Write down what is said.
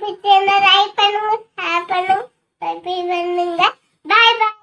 picture में like बनूंगा हाँ बनूंगा पर भी बनूंगा बाय बाय